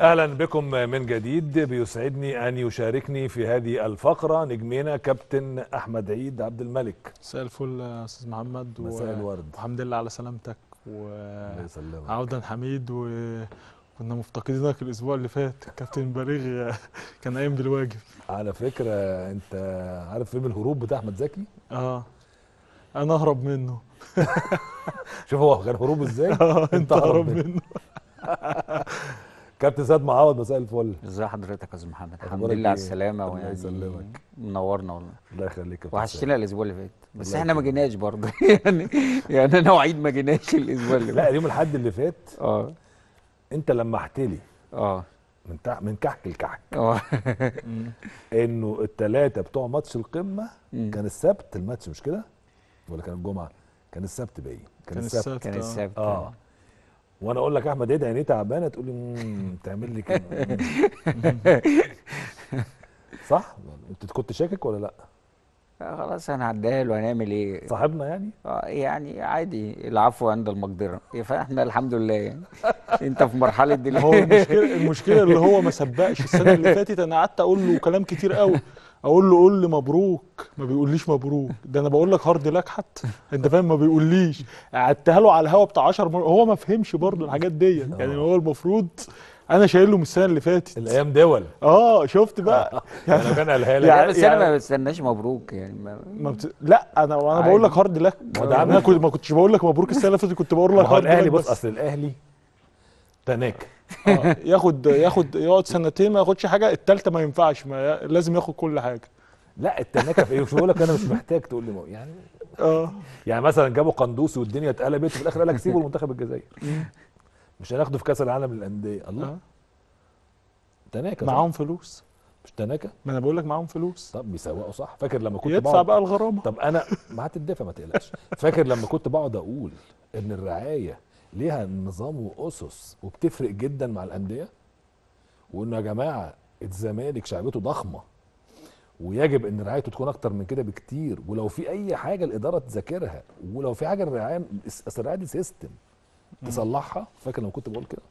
اهلا بكم من جديد بيسعدني ان يشاركني في هذه الفقره نجمنا كابتن احمد عيد عبد الملك مساء الفل يا استاذ محمد مساء الورد الحمد لله على سلامتك وعودا حميد وكنا مفتقدينك الاسبوع اللي فات كابتن بليغ كان قايم بالواجب على فكره انت عارف فيلم الهروب بتاع احمد زكي اه انا اهرب منه شوف هو كان هروب ازاي آه، انت هرب منه كابتن سيد معوض مساء الفل ازي حضرتك يا استاذ محمد الحمد لله على إيه؟ السلامه الله يسلمك منورنا والله الله يخليك وحشتنا الاسبوع اللي فات بس احنا ما جيناش برضه يعني يعني انا وعيد ما جيناش الاسبوع اللي فات لا يوم الاحد اللي فات اه انت لمحت لي اه من تح... من كحك لكحك اه انه الثلاثه بتوع ماتش القمه كان السبت الماتش مش كده ولا كان الجمعه كان السبت باين كان, كان السبت كان آه. السبت اه وانا اقول لك احمد ايه ليه تعبانه تقول لي تعمل لي كده صح؟ انت كنت شاكك ولا لا؟ خلاص هنعديها له هنعمل ايه صاحبنا يعني اه يعني عادي العفو عند المقدره فاحنا الحمد لله يعني انت في مرحله دي هو المشكله المشكله اللي هو ما سبقش السنه اللي فاتت انا قعدت اقول له كلام كتير قوي اقول له قول لي مبروك ما بيقوليش مبروك ده انا بقول لك هارد لك حتى انت فاهم ما بيقوليش قعدتها له على الهوا بتاع 10 مرات هو ما فهمش برضه الحاجات ديت يعني هو المفروض انا شايله من السنه اللي فاتت الايام دول اه شفت بقى يعني انا كان قالها لك يعني بس انا يعني ما بستناش مبروك يعني ما, ما بت... لا انا انا بقول لك هارد لك انا كنت ما كنتش بقول لك مبروك السنه اللي فاتت كنت بقول لك هارد الاهلي بص اصل الاهلي تناك آه ياخد ياخد يقعد سنتين ما ياخدش حاجه الثالثه ما ينفعش ما لازم ياخد كل حاجه لا التناكه في ايه مش بقول لك انا مش محتاج تقول لي يعني اه يعني مثلا جابوا قندوسي والدنيا اتقلبت وفي الاخر قال لك سيبوا المنتخب الجزائري مش هناخده في كاس العالم للانديه الله أه. تناكة معاهم فلوس مش تناكة ما انا بقول لك معاهم فلوس طب بيسوقوا صح فاكر لما كنت يدفع بقى الغرامه طب انا ما هتدفع ما تقلقش فاكر لما كنت بقعد اقول ان الرعايه ليها نظام واسس وبتفرق جدا مع الانديه وانه يا جماعه الزمالك شعبته ضخمه ويجب ان رعايته تكون اكتر من كده بكتير ولو في اي حاجه الاداره تذاكرها ولو في حاجه الرعايه اصل الرعايه دي سيستم تصلحها فاكر لما كنت بقول كده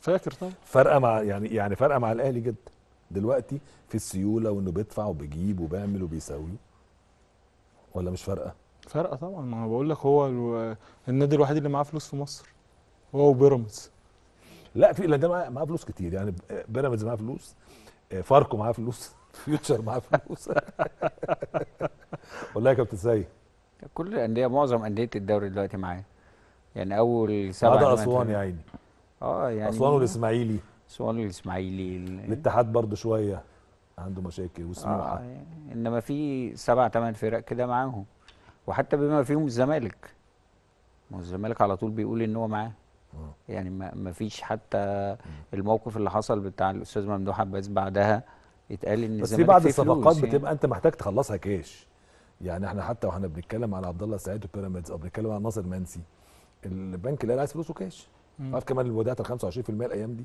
فاكر طبعا فارقه مع يعني يعني فارقه مع الاهلي جدا دلوقتي في السيوله وانه بيدفع وبيجيب وبيعمل وبيساوي ولا مش فارقه؟ فارقه طبعا ما انا بقول لك هو النادي الوحيد اللي معاه فلوس في مصر هو وبيراميدز لا في ده معاه فلوس كتير يعني بيراميدز معاه فلوس آه، فاركو معاه فلوس فيوتشر معاه فلوس والله يا كابتن سيد كل الانديه معظم انديه الدوري دلوقتي معاه يعني اول سبعه هذا اسوان يا عيني اه يعني اسوان والاسماعيلي اسوان والاسماعيلي الاتحاد برضه شويه عنده مشاكل وسموحه آه يعني. انما في سبع ثمان فرق كده معاهم وحتى بما فيهم الزمالك ما الزمالك على طول بيقول ان هو معاه آه. يعني ما فيش حتى الموقف اللي حصل بتاع الاستاذ ممدوح عباس بعدها اتقال ان بس في بعض الصفقات يعني. بتبقى انت محتاج تخلصها كاش يعني احنا حتى واحنا بنتكلم على عبد الله سعيد وبيراميدز او بنتكلم على ناصر منسي البنك الاهلي عايز فلوسه كاش عارف كمان ودعت ال 25% الايام دي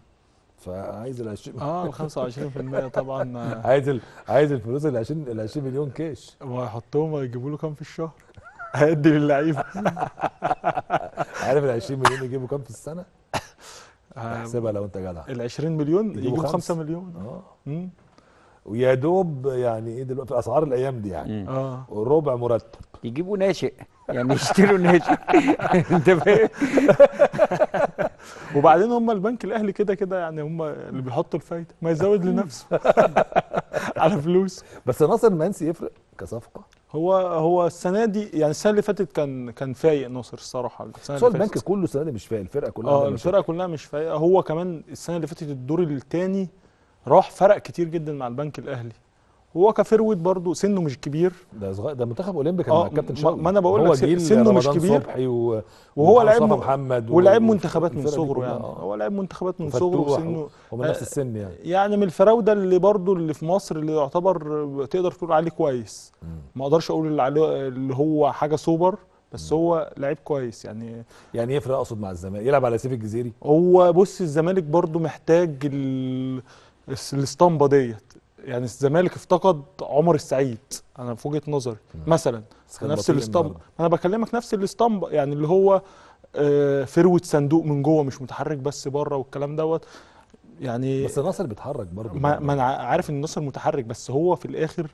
فعايز ال 20 اه ال 25% طبعا عايز ال... عايز الفلوس ال 20 ال 20 مليون كاش وهيحطهم يجيبوا له كام في الشهر؟ هيدي للعيبه عارف ال 20 مليون يجيبوا كام في السنه؟ آه، احسبها لو انت جدع ال 20 مليون يجيبوا, يجيبوا 5 مليون اه ويا دوب يعني ايه دلوقتي اسعار الايام دي يعني اه ربع مرتب يجيبوا ناشئ يعني يشتروا ناشئ انت فاهم وبعدين هم البنك الاهلي كده كده يعني هم اللي بيحطوا الفايده ما يزود لنفسه على فلوس بس ناصر منسي يفرق كصفقه هو هو السنه دي يعني السنه اللي فاتت كان كان فايق ناصر الصراحه السنه اللي البنك كله السنه دي مش فايق الفرقه كلها اه الفرقه كلها مش فايقه هو كمان السنه اللي فاتت الدور الثاني راح فرق كتير جدا مع البنك الاهلي هو كفرويد برضه سنه مش كبير ده صغير ده منتخب اولمبي كان آه كابتن شوقي ما انا بقول لك سنه مش كبير صبحي و... وهو لعيب محمد ولعيب منتخبات من صغره يعني هو لعيب منتخبات من صغره سنه ومن نفس آه، السن يعني يعني من الفراوده اللي برضه اللي في مصر اللي يعتبر تقدر تقول عليه كويس ما اقدرش اقول اللي, عليه اللي هو حاجه سوبر بس هو لعيب كويس يعني يعني يفرق إيه اقصد مع الزمالك يلعب على سيف الجزيري هو بص الزمالك برضه محتاج ال... الاسطمبه ديت يعني الزمالك افتقد عمر السعيد انا في وجهه نظري مثلا نفس الاسطمبه انا بكلمك نفس الاسطمبه يعني اللي هو آه، فروه صندوق من جوه مش متحرك بس بره والكلام دوت يعني بس النصر بيتحرك برضه ما, ما انا عارف ان النصر متحرك بس هو في الاخر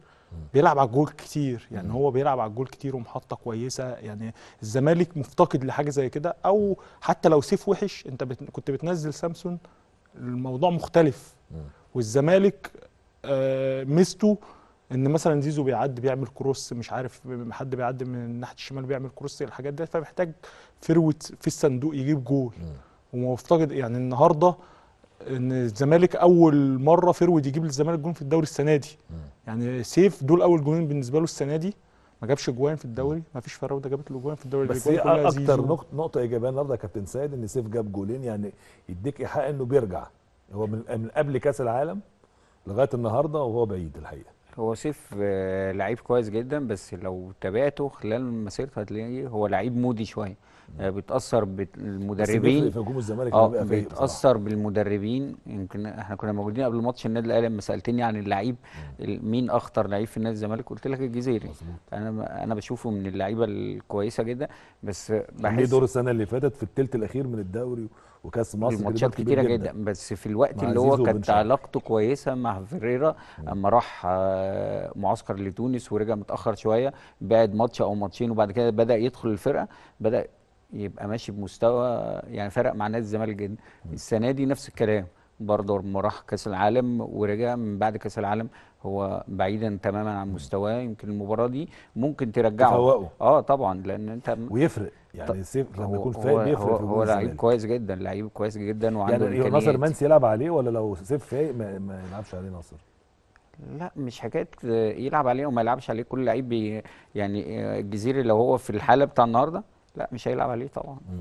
بيلعب على الجول كتير يعني مم. هو بيلعب على الجول كتير ومحطه كويسه يعني الزمالك مفتقد لحاجه زي كده او حتى لو سيف وحش انت بت... كنت بتنزل سامسون الموضوع مختلف مم. والزمالك آه، ميزته ان مثلا زيزو بيعدي بيعمل كروس مش عارف حد بيعدي من ناحيه الشمال بيعمل كروس الحاجات دي فمحتاج فروت في الصندوق يجيب جول ومفتقد يعني النهارده ان الزمالك اول مره فروت يجيب للزمالك جون في الدوري السنه دي يعني سيف دول اول جونين بالنسبه له السنه دي ما جابش جوان في الدوري ما فيش فراوده جابت له جوان في الدوري بس كلها اكتر نقطه نقطه ايجابيه النهارده يا كابتن سيد ان سيف جاب جولين يعني يديك ايحاء انه بيرجع هو من قبل كاس العالم لغايه النهارده وهو بعيد الحقيقه هو سيف آه، لعيب كويس جدا بس لو تابعته خلال مسيرته هتلاقيه هو لعيب مودي شويه آه، بيتاثر بالمدربين في هجوم الزمالك اه بيتاثر بالمدربين يمكن احنا كنا موجودين قبل ماتش النادي الاهلي لما سالتني عن اللعيب مين اخطر لعيب في نادي الزمالك قلت لك الجزيري مصبوط. انا انا بشوفه من اللعيبه الكويسه جدا بس بحس ليه دور السنه اللي فاتت في الثلث الاخير من الدوري وكاس مصر ماتشات كتيره جدا. جدا بس في الوقت اللي هو كانت علاقته كويسه مع فيريرا اما راح آه، معسكر لتونس ورجع متاخر شويه بعد ماتش او ماتشين وبعد كده بدا يدخل الفرقه بدا يبقى ماشي بمستوى يعني فرق مع نادي الزمالك جدا السنه دي نفس الكلام برضه لما راح كاس العالم ورجع من بعد كاس العالم هو بعيدا تماما عن مستواه يمكن المباراه دي ممكن ترجعه تفوقه اه طبعا لان انت ويفرق يعني سيف لما يكون فايق بيفرق هو, هو لعيب يعني. كويس جدا لعيب كويس جدا وعنده يعني ناصر منسي يلعب عليه ولا لو سيف فايق ما, ما يلعبش عليه ناصر لا مش حكايه يلعب عليه وما يلعبش عليه كل لعيب يعني آه، الجزيري لو هو في الحاله بتاع النهارده لا مش هيلعب عليه طبعا